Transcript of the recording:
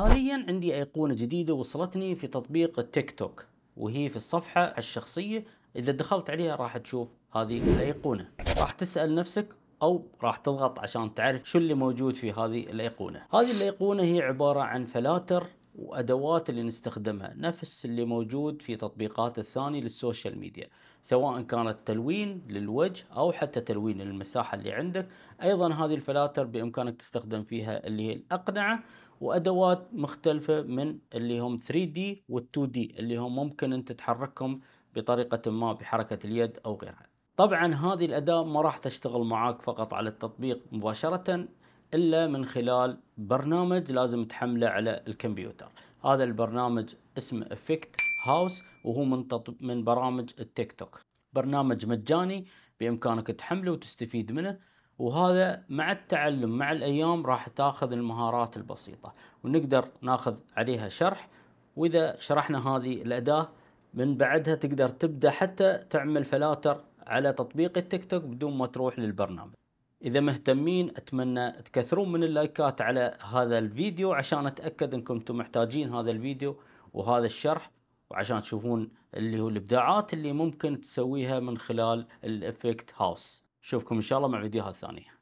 حاليا عندي أيقونة جديدة وصلتني في تطبيق التيك توك وهي في الصفحة الشخصية إذا دخلت عليها راح تشوف هذه الأيقونة راح تسأل نفسك أو راح تضغط عشان تعرف شو اللي موجود في هذه الأيقونة هذه الأيقونة هي عبارة عن فلاتر وادوات اللي نستخدمها نفس اللي موجود في تطبيقات الثانيه للسوشيال ميديا سواء كانت تلوين للوجه او حتى تلوين للمساحه اللي عندك ايضا هذه الفلاتر بامكانك تستخدم فيها اللي هي الاقنعه وادوات مختلفه من اللي هم 3D وال2D اللي هم ممكن انت تحركهم بطريقه ما بحركه اليد او غيرها طبعا هذه الاداه ما راح تشتغل معاك فقط على التطبيق مباشره إلا من خلال برنامج لازم تحمله على الكمبيوتر هذا البرنامج اسمه افكت هاوس وهو من من برامج التيك توك برنامج مجاني بإمكانك تحمله وتستفيد منه وهذا مع التعلم مع الأيام راح تاخذ المهارات البسيطة ونقدر ناخذ عليها شرح وإذا شرحنا هذه الأداة من بعدها تقدر تبدأ حتى تعمل فلاتر على تطبيق التيك توك بدون ما تروح للبرنامج اذا مهتمين اتمنى تكثرون من اللايكات على هذا الفيديو عشان اتاكد انكم انتم محتاجين هذا الفيديو وهذا الشرح وعشان تشوفون اللي هو الابداعات اللي ممكن تسويها من خلال الافكت هاوس اشوفكم ان شاء الله مع فيديوهات ثانيه